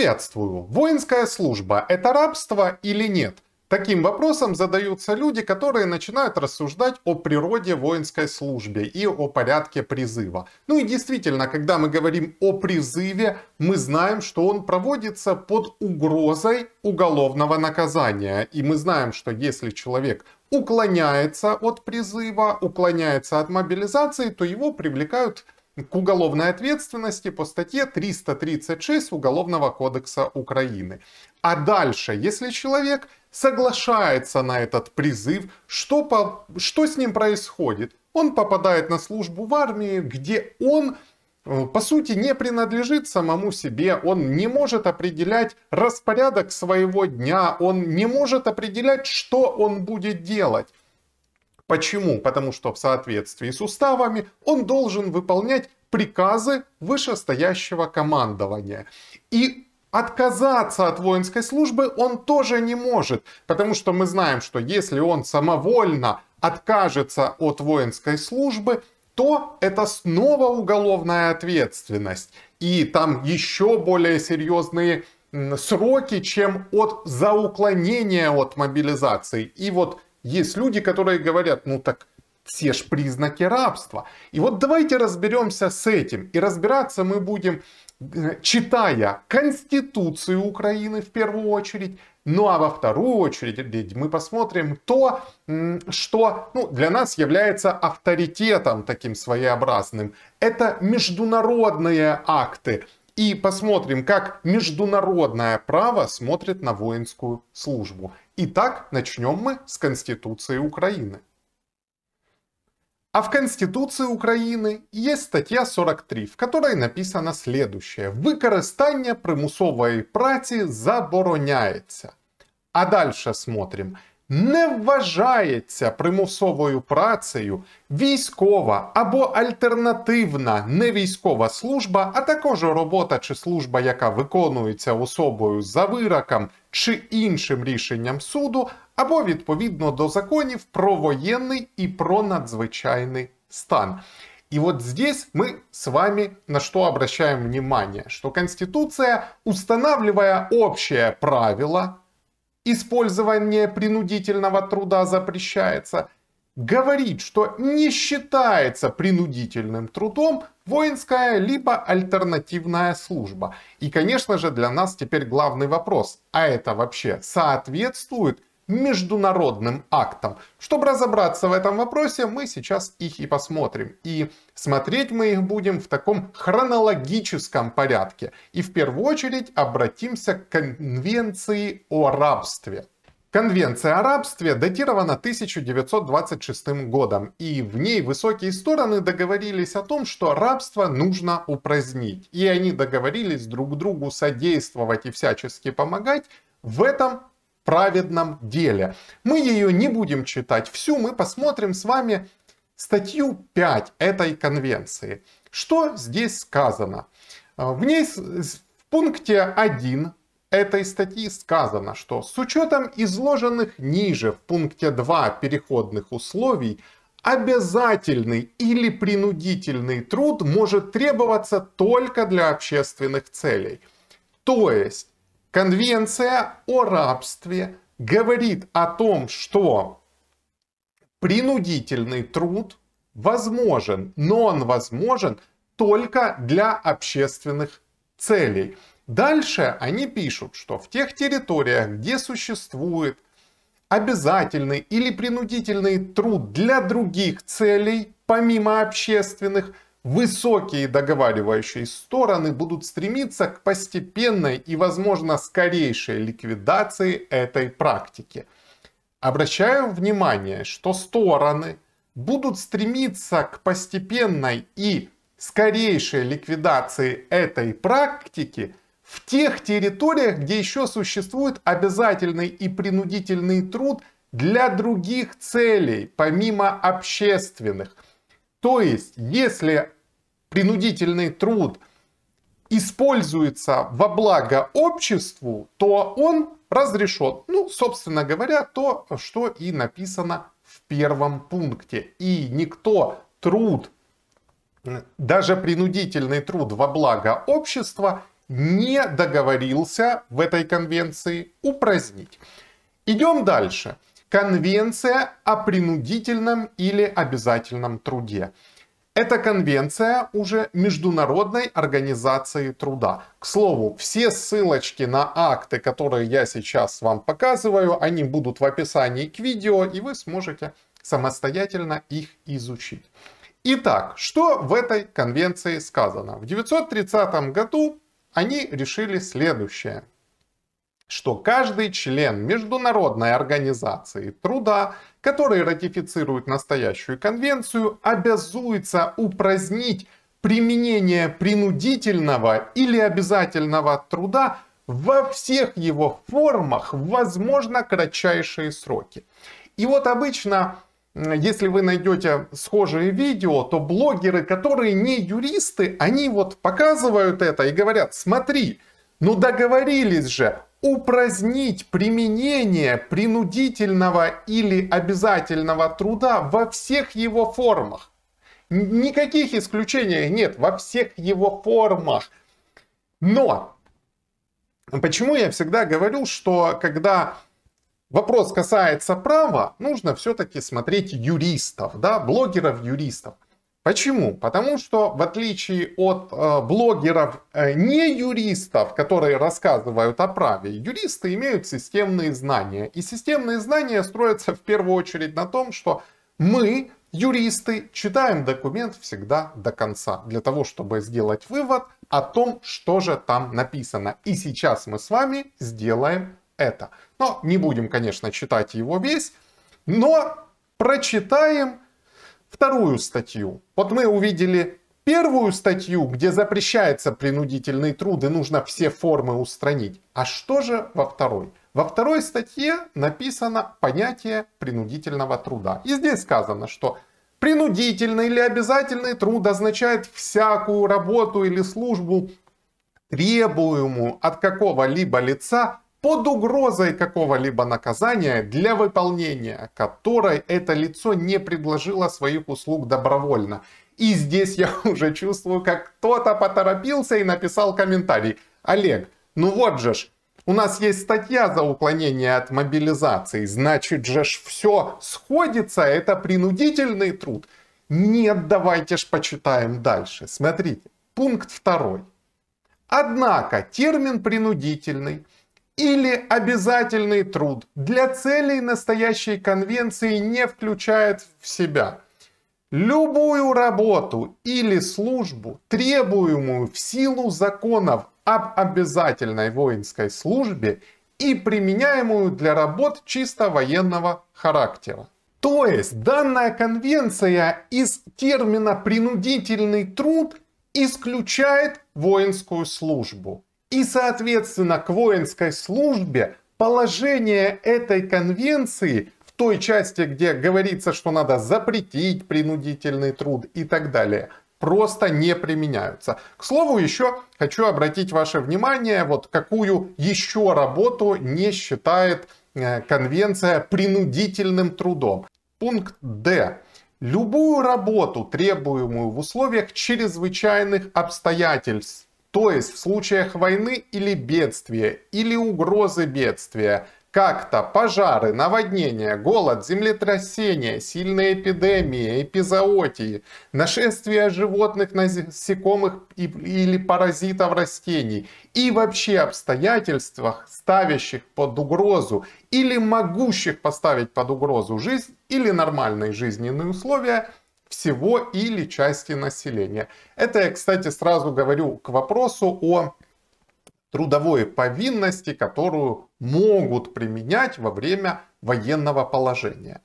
Приветствую! Воинская служба – это рабство или нет? Таким вопросом задаются люди, которые начинают рассуждать о природе воинской службы и о порядке призыва. Ну и действительно, когда мы говорим о призыве, мы знаем, что он проводится под угрозой уголовного наказания. И мы знаем, что если человек уклоняется от призыва, уклоняется от мобилизации, то его привлекают к к уголовной ответственности по статье 336 Уголовного кодекса Украины. А дальше, если человек соглашается на этот призыв, что, по, что с ним происходит? Он попадает на службу в армии, где он э, по сути, не принадлежит самому себе, он не может определять распорядок своего дня, он не может определять, что он будет делать. Почему? Потому что в соответствии с уставами он должен выполнять приказы вышестоящего командования. И Отказаться от воинской службы он тоже не может, потому что мы знаем, что если он самовольно откажется от воинской службы, то это снова уголовная ответственность. И там еще более серьезные сроки, чем от, за уклонение от мобилизации. И вот есть люди, которые говорят, ну так все ж признаки рабства. И вот давайте разберемся с этим. И разбираться мы будем, э, читая Конституцию Украины в первую очередь, ну а во вторую очередь мы посмотрим то, что ну, для нас является авторитетом таким своеобразным. Это международные акты. И посмотрим, как международное право смотрит на воинскую службу. Итак, начнем мы с Конституции Украины. А в Конституции України є стаття 43, в которой написано следующее. Використання примусової праці забороняється. А далі смотрим. Не вважається примусовою працею військова або альтернативна невійськова служба, а також робота чи служба, яка виконується особою за вироком чи іншим рішенням суду, або відповідно до законів про воєнний і про надзвичайний стан. И вот здесь мы с вами на что обращаем внимание, что Конституция, устанавливая общее правило, использование принудительного труда запрещается, говорит, что не считается принудительным трудом воинская, либо альтернативная служба. И, конечно же, для нас теперь главный вопрос, а это вообще соответствует международным актам. Чтобы разобраться в этом вопросе, мы сейчас их и посмотрим. И смотреть мы их будем в таком хронологическом порядке. И в первую очередь обратимся к конвенции о рабстве. Конвенция о рабстве датирована 1926 годом, и в ней высокие стороны договорились о том, что рабство нужно упразднить. И они договорились друг другу содействовать и всячески помогать в этом праведном деле. Мы ее не будем читать всю, мы посмотрим с вами статью 5 этой конвенции. Что здесь сказано? Э, в ней в пункте 1 этой статьи сказано, что с учетом изложенных ниже в пункте 2 переходных условий, обязательный или принудительный труд может требоваться только для общественных целей. То есть Конвенция о рабстве говорит о том, что принудительный труд возможен, но он возможен только для общественных целей. Дальше они пишут, что в тех территориях, где существует обязательный или принудительный труд для других целей, помимо общественных, высокие договаривающие стороны будут стремиться к постепенной и, возможно, скорейшей ликвидации этой практики. Обращаю внимание, что стороны будут стремиться к постепенной и скорейшей ликвидации этой практики в тех территориях, где еще существует обязательный и принудительный труд для других целей, помимо общественных. То есть, если принудительный труд используется во благо обществу, то он разрешен. Ну, собственно говоря, то, что и написано в первом пункте. И никто труд, даже принудительный труд во благо общества не договорился в этой конвенции упразднить. Идем дальше. Конвенция о принудительном или обязательном труде. Это конвенция уже Международной организации труда. К слову, все ссылочки на акты, которые я сейчас вам показываю, они будут в описании к видео, и вы сможете самостоятельно их изучить. Итак, что в этой конвенции сказано? В 1930 году они решили следующее, что каждый член Международной организации труда, который ратифицирует настоящую конвенцию, обязуется упразднить применение принудительного или обязательного труда во всех его формах, возможно, кратчайшие сроки. И вот обычно если вы найдете схожие видео, то блогеры, которые не юристы, они вот показывают это и говорят, смотри, ну договорились же упразднить применение принудительного или обязательного труда во всех его формах. Никаких исключений нет во всех его формах. Но почему я всегда говорю, что когда вопрос касается права, нужно все-таки смотреть юристов, да, блогеров-юристов. Почему? Потому что в отличие от э, блогеров э, не юристов, которые рассказывают о праве, юристы имеют системные знания. И системные знания строятся в первую очередь на том, что мы, юристы, читаем документ всегда до конца, для того, чтобы сделать вывод о том, что же там написано. И сейчас мы с вами сделаем это. Но не будем, конечно, читать его весь, но прочитаем вторую статью. Вот мы увидели первую статью, где запрещается принудительный труд и нужно все формы устранить. А что же во второй? Во второй статье написано понятие принудительного труда. И здесь сказано, что принудительный или обязательный труд означает всякую работу или службу, требуемую от какого-либо лица под угрозой какого-либо наказания для выполнения которой это лицо не предложило своих услуг добровольно. И здесь я уже чувствую, как кто-то поторопился и написал комментарий. Олег, ну вот же ж, у нас есть статья за уклонение от мобилизации, значит же ж все сходится, это принудительный труд. Нет, давайте ж почитаем дальше. Смотрите, пункт второй. Однако термин «принудительный» или обязательный труд для целей настоящей конвенции не включает в себя любую работу или службу, требуемую в силу законов об обязательной воинской службе и применяемую для работ чисто военного характера. То есть данная конвенция из термина «принудительный труд» исключает воинскую службу. И, соответственно, к воинской службе положение этой конвенции в той части, где говорится, что надо запретить принудительный труд и так далее, просто не применяются. К слову, еще хочу обратить ваше внимание, вот какую еще работу не считает э, конвенция принудительным трудом. Пункт Д. Любую работу, требуемую в условиях чрезвычайных обстоятельств, то есть в случаях войны или бедствия, или угрозы бедствия, как-то пожары, наводнения, голод, землетрясения, сильные эпидемии, эпизоотии, нашествие животных, насекомых или паразитов растений и вообще обстоятельствах, ставящих под угрозу или могущих поставить под угрозу жизнь или нормальные жизненные условия всего или части населения. Это я, кстати, сразу говорю к вопросу о трудовой повинности, которую могут применять во время военного положения.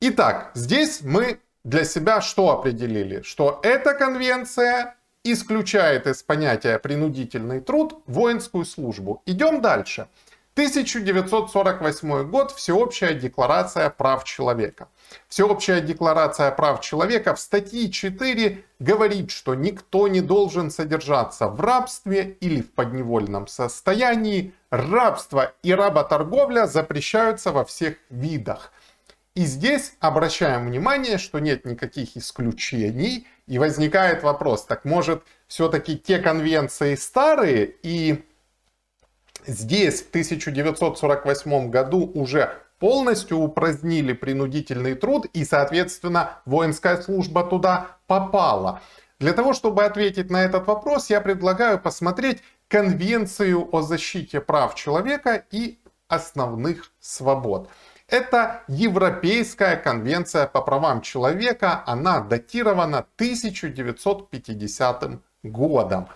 Итак, здесь мы для себя что определили? Что эта конвенция исключает из понятия принудительный труд воинскую службу. Идем дальше. 1948 год, Всеобщая декларация прав человека. Всеобщая декларация прав человека в статье 4 говорит, что никто не должен содержаться в рабстве или в подневольном состоянии. Рабство и работорговля запрещаются во всех видах. И здесь обращаем внимание, что нет никаких исключений. И возникает вопрос, так может все-таки те конвенции старые и Здесь в 1948 году уже полностью упразднили принудительный труд и, соответственно, воинская служба туда попала. Для того, чтобы ответить на этот вопрос, я предлагаю посмотреть Конвенцию о защите прав человека и основных свобод. Это Европейская конвенция по правам человека, она датирована 1950 годом.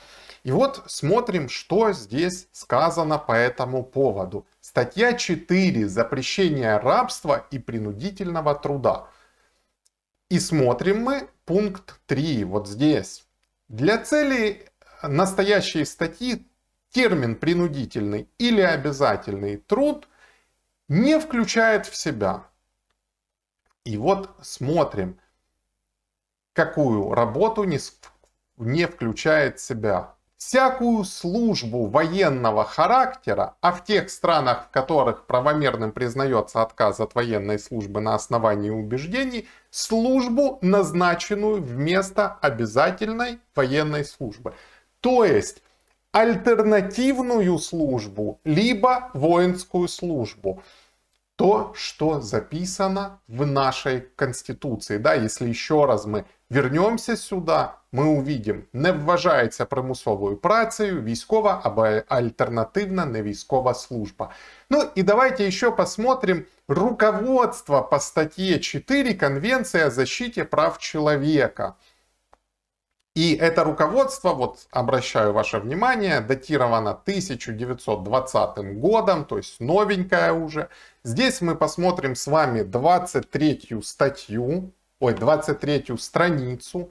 И вот смотрим, что здесь сказано по этому поводу. Статья 4 «Запрещение рабства и принудительного труда». И смотрим мы пункт 3 вот здесь. Для цели настоящей статьи термин «принудительный» или «обязательный труд» не включает в себя. И вот смотрим, какую работу не, не включает в себя всякую службу военного характера, а в тех странах, в которых правомерным признается отказ от военной службы на основании убеждений, службу, назначенную вместо обязательной военной службы. То есть альтернативную службу, либо воинскую службу. То, что записано в нашей Конституции. Да, если еще раз мы вернемся сюда мы увидим, не вважається примусовою працею військова або альтернативна невійськова служба. Ну и давайте еще посмотрим руководство по статье 4 Конвенции о защите прав человека. И это руководство, вот обращаю ваше внимание, датировано 1920 годом, то есть новенькое уже. Здесь мы посмотрим с вами 23 статью ой, 23 страницу.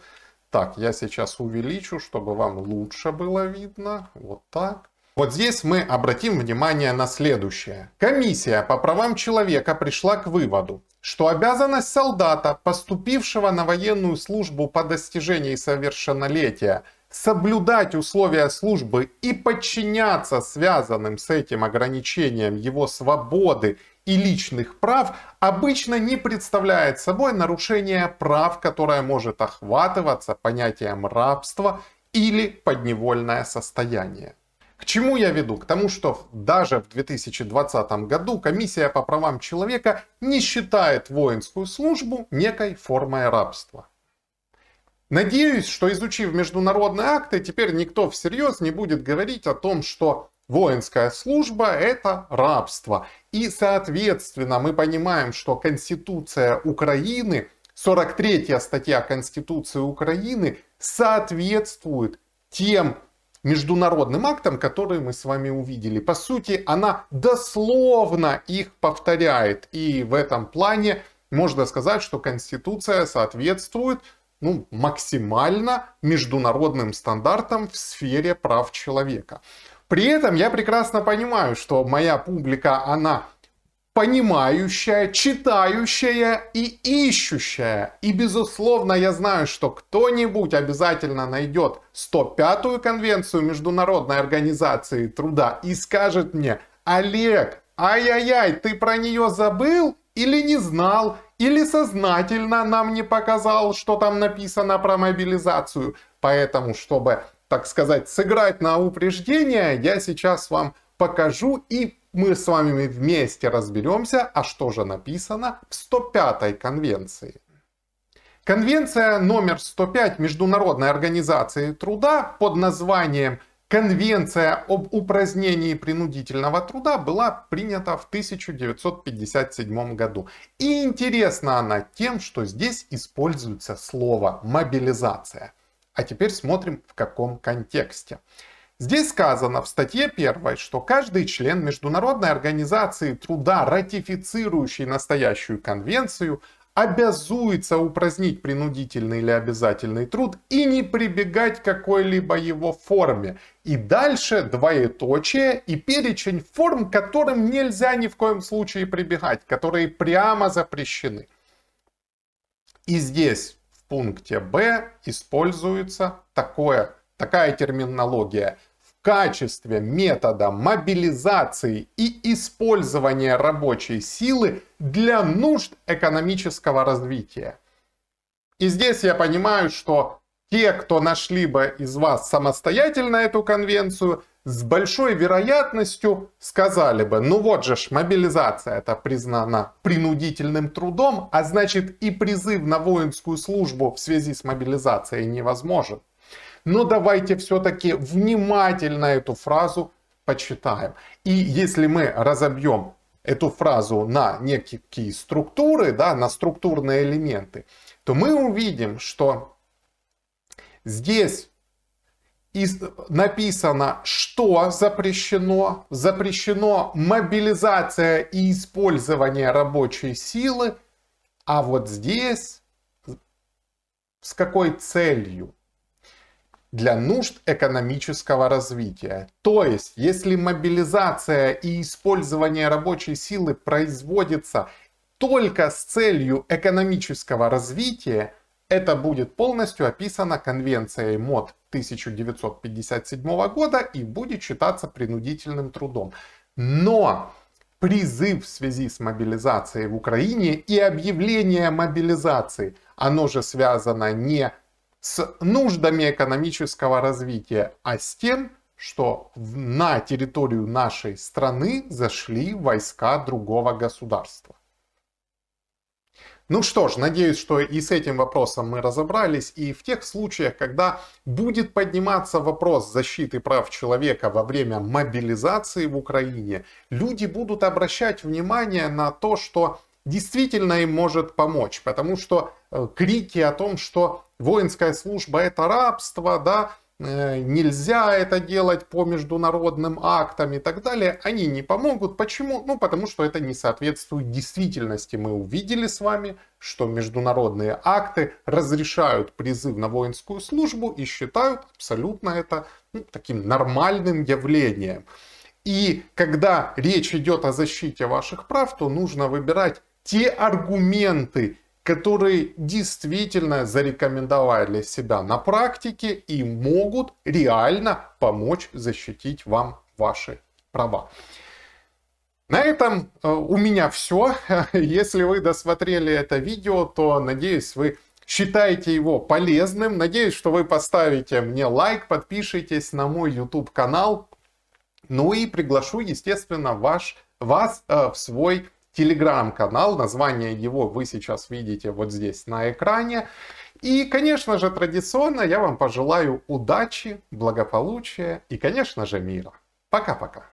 Так, я сейчас увеличу, чтобы вам лучше было видно. Вот так. Вот здесь мы обратим внимание на следующее. Комиссия по правам человека пришла к выводу, что обязанность солдата, поступившего на военную службу по достижении совершеннолетия, соблюдать условия службы и подчиняться связанным с этим ограничениям его свободы и личных прав обычно не представляет собой нарушение прав, которое может охватываться понятием рабства или подневольное состояние. К чему я веду? К тому, что даже в 2020 году Комиссия по правам человека не считает воинскую службу некой формой рабства. Надеюсь, что изучив международные акты, теперь никто всерьез не будет говорить о том, что воинская служба – это рабство. И, соответственно, мы понимаем, что Конституция Украины, 43 статья Конституции Украины соответствует тем международным актам, которые мы с вами увидели. По сути, она дословно их повторяет. И в этом плане можно сказать, что Конституция соответствует ну, максимально международным стандартам в сфере прав человека. При этом я прекрасно понимаю, что моя публика, она понимающая, читающая и ищущая. И, безусловно, я знаю, что кто-нибудь обязательно найдет 105-ю конвенцию Международной организации труда и скажет мне, Олег, ай-яй-яй, ты про нее забыл или не знал, или сознательно нам не показал, что там написано про мобилизацию. Поэтому, чтобы, так сказать, сыграть на упреждение, я сейчас вам покажу и мы с вами вместе разберемся, а что же написано в 105-й конвенции. Конвенция номер 105 Международной организации труда под названием Конвенция об упразднении принудительного труда была принята в 1957 году. И интересна она тем, что здесь используется слово «мобилизация». А теперь смотрим в каком контексте. Здесь сказано в статье 1, что каждый член Международной организации труда, ратифицирующий настоящую конвенцию, обязуется упразднить принудительный или обязательный труд и не прибегать к какой-либо его форме. И дальше двоеточие и перечень форм, которым нельзя ни в коем случае прибегать, которые прямо запрещены. И здесь в пункте Б используется такое, такая терминология – качестве метода мобилизации и использования рабочей силы для нужд экономического развития. И здесь я понимаю, что те, кто нашли бы из вас самостоятельно эту конвенцию, с большой вероятностью сказали бы, ну вот же ж, мобилизация это признана принудительным трудом, а значит и призыв на воинскую службу в связи с мобилизацией невозможен. Но ну, давайте все-таки внимательно эту фразу почитаем. И если мы разобьем эту фразу на некие структуры, да, на структурные элементы, то мы увидим, что здесь написано, что запрещено. Запрещено мобилизация и использование рабочей силы. А вот здесь с какой целью? для нужд экономического развития. То есть, если мобилизация и использование рабочей силы производится только с целью экономического развития, это будет полностью описано конвенцией МОД 1957 года и будет считаться принудительным трудом. Но призыв в связи с мобилизацией в Украине и объявление мобилизации, оно же связано не с нуждами экономического развития, а с тем, что на территорию нашей страны зашли войска другого государства. Ну что ж, надеюсь, что и с этим вопросом мы разобрались. И в тех случаях, когда будет подниматься вопрос защиты прав человека во время мобилизации в Украине, люди будут обращать внимание на то, что действительно им может помочь. Потому что Э, крики о том, что воинская служба это рабство, да, э, нельзя это делать по международным актам и так далее, они не помогут. Почему? Ну, потому что это не соответствует действительности. Мы увидели с вами, что международные акты разрешают призыв на воинскую службу и считают абсолютно это ну, таким нормальным явлением. И когда речь идет о защите ваших прав, то нужно выбирать те аргументы которые действительно зарекомендовали себя на практике и могут реально помочь защитить вам ваши права. На этом э, у меня все. Если вы досмотрели это видео, то надеюсь, вы считаете его полезным. Надеюсь, что вы поставите мне лайк, подпишитесь на мой YouTube канал. Ну и приглашу, естественно, ваш, вас э, в свой телеграм-канал. Название его вы сейчас видите вот здесь на экране. И, конечно же, традиционно я вам пожелаю удачи, благополучия и, конечно же, мира. Пока-пока.